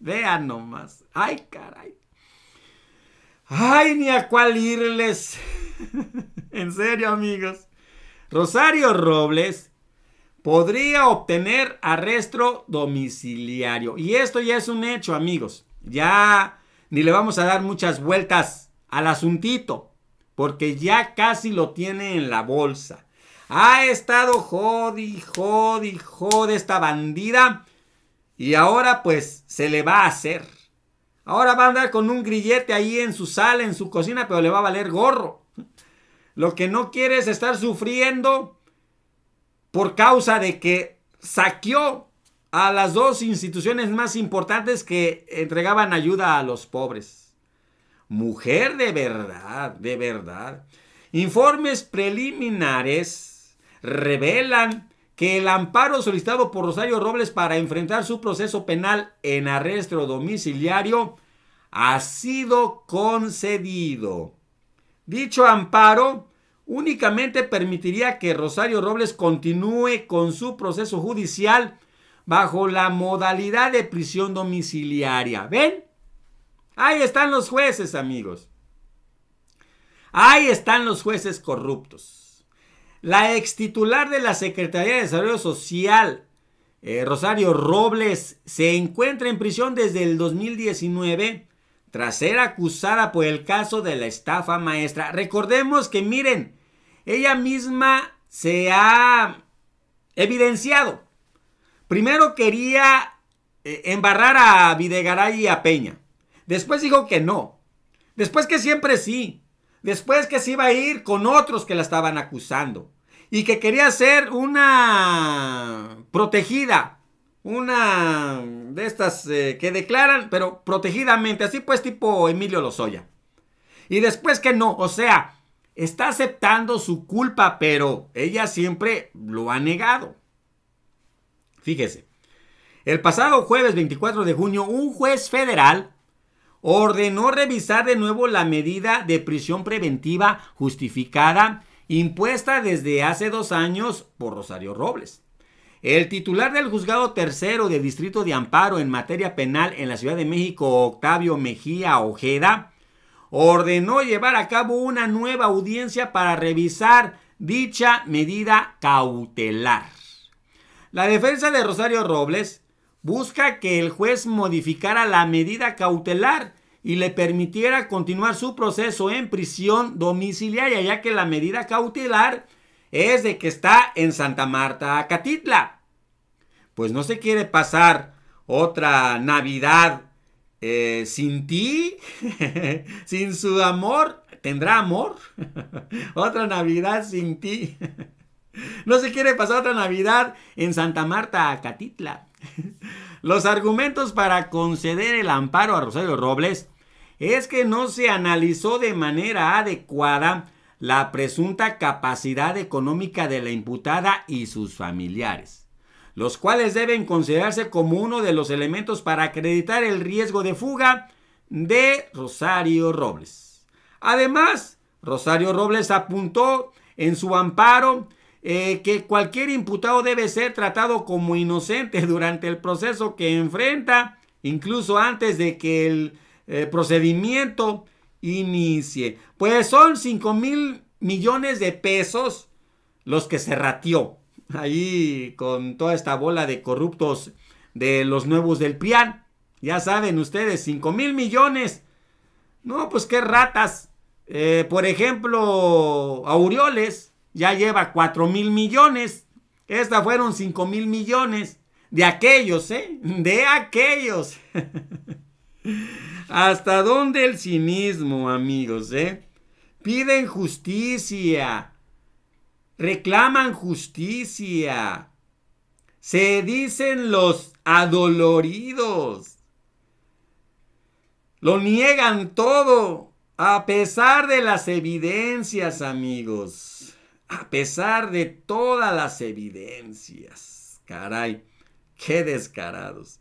Vean nomás. Ay, caray. Ay, ni a cuál irles. en serio, amigos. Rosario Robles podría obtener arresto domiciliario. Y esto ya es un hecho, amigos. Ya ni le vamos a dar muchas vueltas al asuntito, porque ya casi lo tiene en la bolsa. Ha estado jodi, jodi, jode esta bandida y ahora pues se le va a hacer. Ahora va a andar con un grillete ahí en su sala, en su cocina, pero le va a valer gorro. Lo que no quiere es estar sufriendo por causa de que saqueó a las dos instituciones más importantes que entregaban ayuda a los pobres. Mujer de verdad, de verdad. Informes preliminares revelan que el amparo solicitado por Rosario Robles para enfrentar su proceso penal en arresto domiciliario ha sido concedido. Dicho amparo únicamente permitiría que Rosario Robles continúe con su proceso judicial bajo la modalidad de prisión domiciliaria. ¿Ven? Ahí están los jueces, amigos. Ahí están los jueces corruptos. La ex titular de la Secretaría de Desarrollo Social, eh, Rosario Robles, se encuentra en prisión desde el 2019 tras ser acusada por el caso de la estafa maestra. Recordemos que, miren, ella misma se ha evidenciado. Primero quería eh, embarrar a Videgaray y a Peña. Después dijo que no. Después que siempre sí después que se iba a ir con otros que la estaban acusando y que quería ser una protegida, una de estas eh, que declaran, pero protegidamente, así pues tipo Emilio Lozoya. Y después que no, o sea, está aceptando su culpa, pero ella siempre lo ha negado. Fíjese, el pasado jueves 24 de junio, un juez federal ordenó revisar de nuevo la medida de prisión preventiva justificada impuesta desde hace dos años por Rosario Robles. El titular del juzgado tercero de Distrito de Amparo en materia penal en la Ciudad de México, Octavio Mejía Ojeda, ordenó llevar a cabo una nueva audiencia para revisar dicha medida cautelar. La defensa de Rosario Robles busca que el juez modificara la medida cautelar y le permitiera continuar su proceso en prisión domiciliaria, ya que la medida cautelar es de que está en Santa Marta, Catitla Pues no se quiere pasar otra Navidad eh, sin ti, sin su amor. ¿Tendrá amor? otra Navidad sin ti. no se quiere pasar otra Navidad en Santa Marta, Catitla Los argumentos para conceder el amparo a Rosario Robles es que no se analizó de manera adecuada la presunta capacidad económica de la imputada y sus familiares, los cuales deben considerarse como uno de los elementos para acreditar el riesgo de fuga de Rosario Robles. Además, Rosario Robles apuntó en su amparo eh, que cualquier imputado debe ser tratado como inocente durante el proceso que enfrenta, incluso antes de que el eh, procedimiento inicie. Pues son 5 mil millones de pesos los que se ratió ahí con toda esta bola de corruptos de los nuevos del PRIAN. Ya saben ustedes, 5 mil millones. No, pues qué ratas. Eh, por ejemplo, Aureoles ya lleva 4 mil millones. Estas fueron cinco mil millones. De aquellos, ¿eh? De aquellos. ¿Hasta dónde el cinismo, amigos, eh? Piden justicia. Reclaman justicia. Se dicen los adoloridos. Lo niegan todo, a pesar de las evidencias, amigos a pesar de todas las evidencias. Caray, qué descarados.